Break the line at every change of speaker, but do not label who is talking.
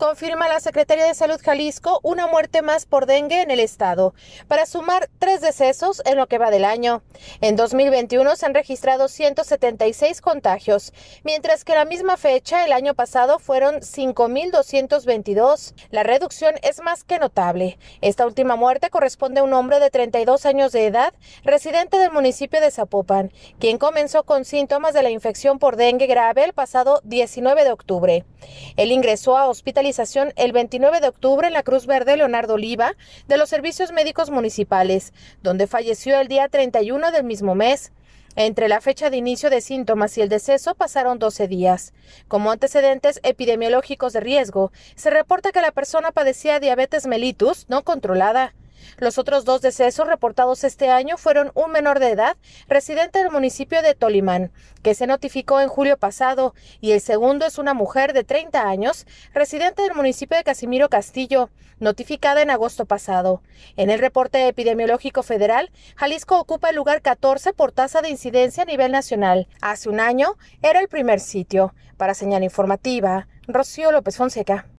confirma la Secretaría de Salud Jalisco una muerte más por dengue en el estado, para sumar tres decesos en lo que va del año. En 2021 se han registrado 176 contagios, mientras que la misma fecha el año pasado fueron 5.222. La reducción es más que notable. Esta última muerte corresponde a un hombre de 32 años de edad, residente del municipio de Zapopan, quien comenzó con síntomas de la infección por dengue grave el pasado 19 de octubre. Él ingresó a el 29 de octubre en la Cruz Verde Leonardo Oliva de los servicios médicos municipales, donde falleció el día 31 del mismo mes. Entre la fecha de inicio de síntomas y el deceso pasaron 12 días. Como antecedentes epidemiológicos de riesgo, se reporta que la persona padecía diabetes mellitus no controlada, los otros dos decesos reportados este año fueron un menor de edad, residente del municipio de Tolimán, que se notificó en julio pasado, y el segundo es una mujer de 30 años, residente del municipio de Casimiro Castillo, notificada en agosto pasado. En el reporte epidemiológico federal, Jalisco ocupa el lugar 14 por tasa de incidencia a nivel nacional. Hace un año era el primer sitio. Para señal informativa, Rocío López Fonseca.